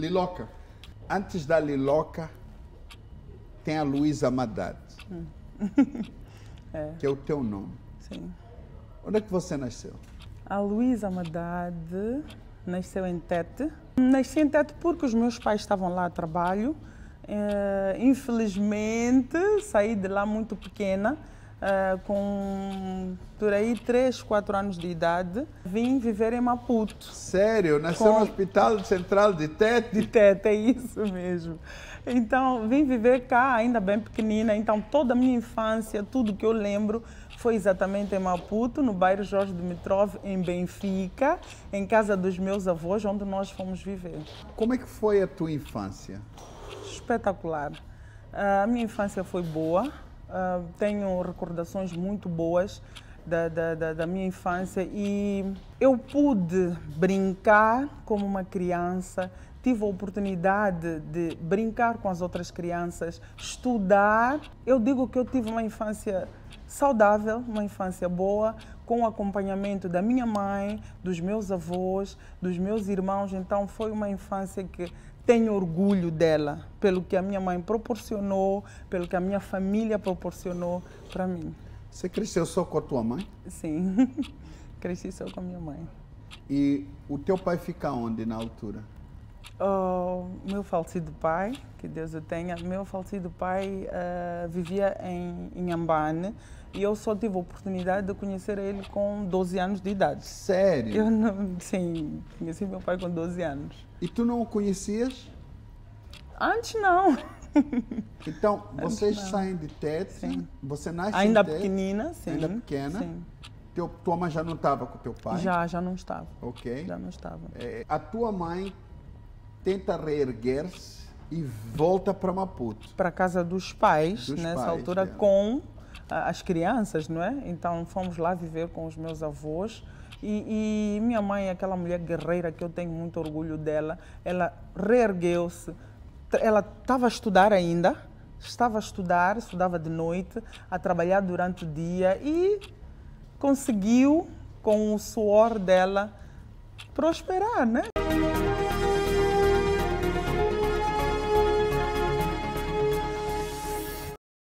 Liloca. Antes da Liloca, tem a Luísa Madad, hum. é. que é o teu nome. Sim. Onde é que você nasceu? A Luísa Madad nasceu em Tete. Nasci em Tete porque os meus pais estavam lá a trabalho. Eh, infelizmente, saí de lá muito pequena Uh, com por aí 3, 4 anos de idade, vim viver em Maputo. Sério? Nasceu com... no Hospital Central de Tete? De Tete, é isso mesmo. Então, vim viver cá ainda bem pequenina, então toda a minha infância, tudo que eu lembro foi exatamente em Maputo, no bairro Jorge Dimitrov, em Benfica, em casa dos meus avós, onde nós fomos viver. Como é que foi a tua infância? Espetacular. Ah, a minha infância foi boa uh, tenho recordações muito boas da, da, da, da, minha infância e eu pude brincar como uma criança, tive a oportunidade de brincar com as outras crianças, estudar. Eu digo que eu tive uma infância saudável, uma infância boa, com o acompanhamento da minha mãe, dos meus avós, dos meus irmãos. Então foi uma infância que tenho orgulho dela, pelo que a minha mãe proporcionou, pelo que a minha família proporcionou para mim. Você cresceu só com a tua mãe? Sim, cresci só com a minha mãe. E o teu pai fica onde na altura? O meu falecido pai, que Deus o tenha, meu falecido pai uh, vivia em, em Ambane e eu só tive a oportunidade de conhecer ele com 12 anos de idade. Sério? Eu não, sim, conheci meu pai com 12 anos. E tu não o conhecias? Antes não. Então, vocês não. saem de Tete, sim. Né? você nasce Ainda em Tete, pequenina, sim. Ainda pequena. Sim. Teu, tua mãe já não estava com teu pai? Já, já não estava. Ok. Já não estava. É, a tua mãe tenta reerguer-se e volta para Maputo. Para casa dos pais, dos nessa pais, altura, é. com as crianças, não é? Então fomos lá viver com os meus avós. E, e minha mãe, é aquela mulher guerreira que eu tenho muito orgulho dela, ela reergueu-se. Ela estava a estudar ainda, estava a estudar, estudava de noite, a trabalhar durante o dia e conseguiu, com o suor dela, prosperar, né?